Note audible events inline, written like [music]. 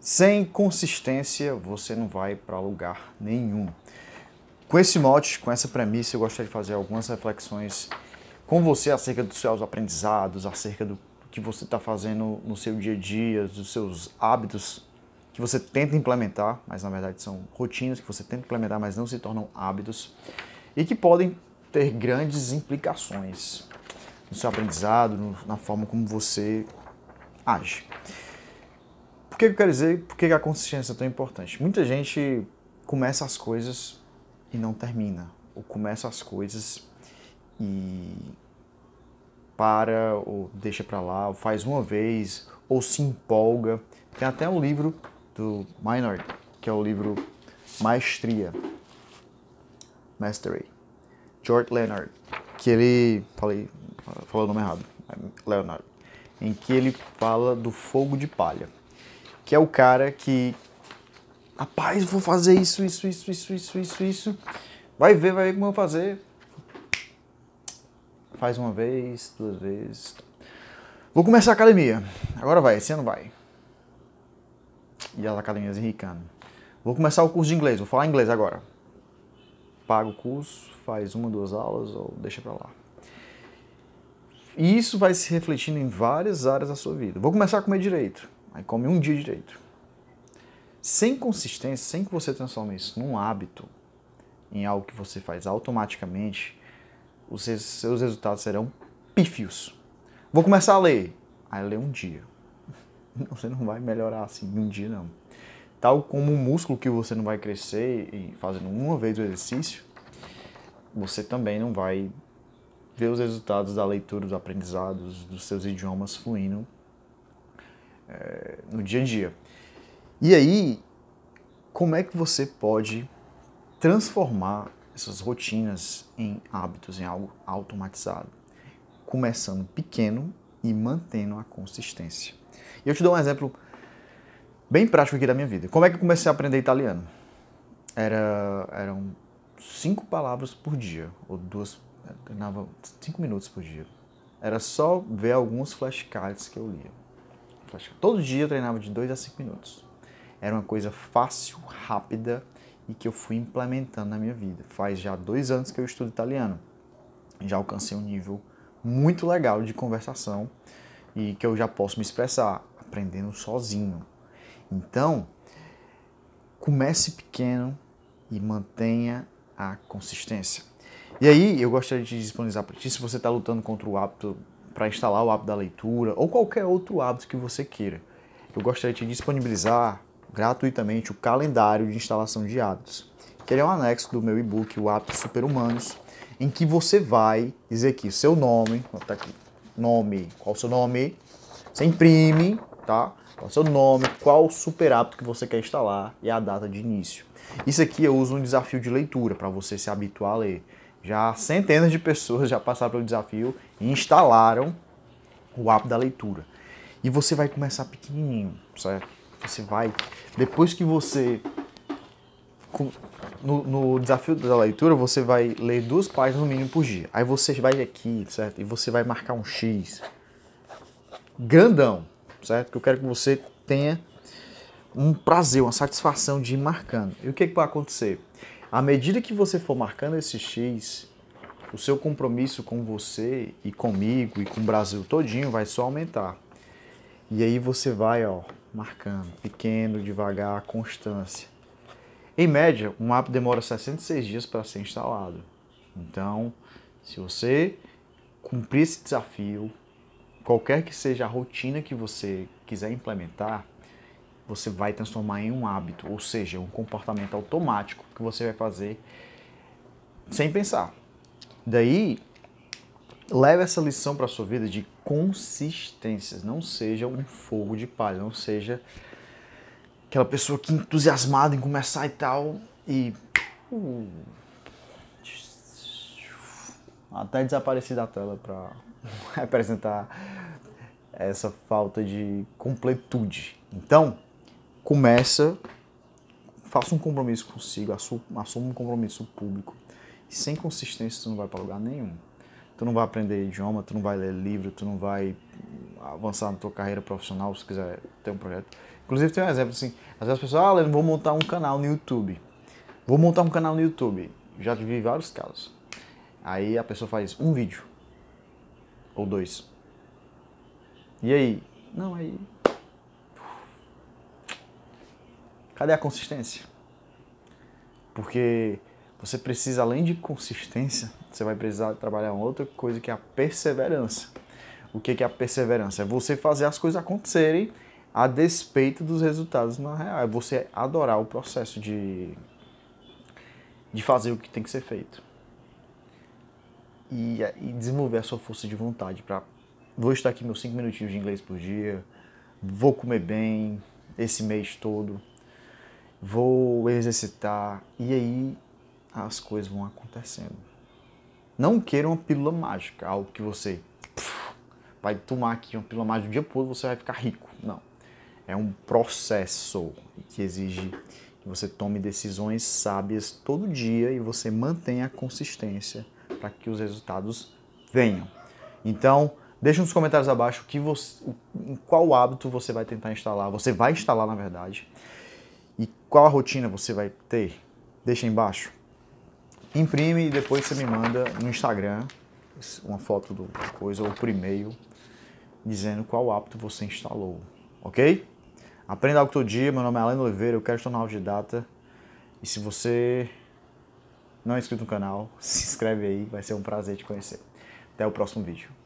Sem consistência, você não vai para lugar nenhum. Com esse mote, com essa premissa, eu gostaria de fazer algumas reflexões com você acerca dos seus aprendizados, acerca do que você está fazendo no seu dia a dia, dos seus hábitos que você tenta implementar, mas na verdade são rotinas que você tenta implementar, mas não se tornam hábitos e que podem ter grandes implicações no seu aprendizado, no, na forma como você age que eu quero dizer por que a consistência é tão importante? Muita gente começa as coisas e não termina, ou começa as coisas e para, ou deixa para lá, ou faz uma vez, ou se empolga. Tem até um livro do Minor, que é o livro Maestria, Mastery, George Leonard, que ele, falei, falou o nome errado, Leonard, em que ele fala do fogo de palha que é o cara que, rapaz, vou fazer isso, isso, isso, isso, isso, isso, isso. Vai ver, vai ver como eu vou fazer. Faz uma vez, duas vezes. Vou começar a academia. Agora vai, esse ano vai. E as academias enricando. Vou começar o curso de inglês, vou falar inglês agora. Paga o curso, faz uma, duas aulas ou deixa pra lá. E isso vai se refletindo em várias áreas da sua vida. Vou começar a comer direito. Aí come um dia direito. Sem consistência, sem que você transforme isso num hábito, em algo que você faz automaticamente, os seus resultados serão pífios. Vou começar a ler. Aí lê um dia. [laughs] Você não vai melhorar assim um dia, não. Tal como um músculo que você não vai crescer e fazendo uma vez o exercício, você também não vai ver os resultados da leitura, dos aprendizados, dos seus idiomas fluindo é, no dia a dia. E aí, como é que você pode transformar essas rotinas em hábitos, em algo automatizado? Começando pequeno e mantendo a consistência. E eu te dou um exemplo bem prático aqui da minha vida. Como é que eu comecei a aprender italiano? Era, eram cinco palavras por dia, ou duas, treinava cinco minutos por dia. Era só ver alguns flashcards que eu lia acho todo dia eu treinava de 2 a 5 minutos. Era uma coisa fácil, rápida e que eu fui implementando na minha vida. Faz já dois anos que eu estudo italiano. Já alcancei um nível muito legal de conversação e que eu já posso me expressar aprendendo sozinho. Então, comece pequeno e mantenha a consistência. E aí, eu gostaria de disponibilizar para ti, se você está lutando contra o hábito para instalar o hábito da leitura ou qualquer outro hábito que você queira. Eu gostaria de disponibilizar gratuitamente o calendário de instalação de hábitos, que ele é um anexo do meu e-book, o Hábitos Superhumanos, em que você vai dizer aqui seu nome, tá aqui, nome, qual o seu nome, você imprime, tá? Qual o seu nome, qual super hábito que você quer instalar e a data de início. Isso aqui eu uso um desafio de leitura para você se habituar a ler. Já centenas de pessoas já passaram pelo desafio e instalaram o app da leitura. E você vai começar pequenininho, certo? Você vai, depois que você no, no, desafio da leitura, você vai ler duas páginas no mínimo por dia. Aí você vai aqui, certo? E você vai marcar um X grandão, certo? Que eu quero que você tenha um prazer, uma satisfação de ir marcando. E o que, que vai acontecer? À medida que você for marcando esse X, o seu compromisso com você e comigo e com o Brasil todinho vai só aumentar. E aí você vai, ó, marcando, pequeno, devagar, constância. Em média, um app demora 66 dias para ser instalado. Então, se você cumprir esse desafio, qualquer que seja a rotina que você quiser implementar, você vai transformar em um hábito, ou seja, um comportamento automático que você vai fazer sem pensar. Daí, leve essa lição para a sua vida de consistências. Não seja um fogo de palha, não seja aquela pessoa que é entusiasmada em começar e tal e uh, até desaparecer da tela para [laughs] representar essa falta de completude. Então, começa, faça um compromisso consigo, assuma um compromisso público. sem consistência tu não vai para lugar nenhum. Tu não vai aprender idioma, tu não vai ler livro, tu não vai avançar na tua carreira profissional se quiser ter um projeto. Inclusive tem um exemplo assim, às vezes as pessoas, ah, vou montar um canal no YouTube. Vou montar um canal no YouTube. Já vi vários casos. Aí a pessoa faz um vídeo ou dois. E aí? Não, aí Cadê a consistência? Porque você precisa, além de consistência, você vai precisar trabalhar uma outra coisa que é a perseverança. O que é a perseverança? É você fazer as coisas acontecerem a despeito dos resultados na real. É você adorar o processo de, de fazer o que tem que ser feito. E, e desenvolver a sua força de vontade para vou estar aqui meus 5 minutinhos de inglês por dia, vou comer bem esse mês todo, vou exercitar, e aí as coisas vão acontecendo. Não queira uma pílula mágica, algo que você puf, vai tomar aqui uma pílula mágica do dia para você vai ficar rico. Não. É um processo que exige que você tome decisões sábias todo dia e você mantenha a consistência para que os resultados venham. Então, deixa nos comentários abaixo que você, qual hábito você vai tentar instalar, você vai instalar na verdade, e qual a rotina você vai ter? Deixa aí embaixo. Imprime e depois você me manda no Instagram uma foto do coisa ou por e-mail dizendo qual apto você instalou, ok? Aprenda algo todo dia. Meu nome é Alan Oliveira, eu quero estar de Data. E se você não é inscrito no canal, [laughs] se inscreve aí, vai ser um prazer te conhecer. Até o próximo vídeo.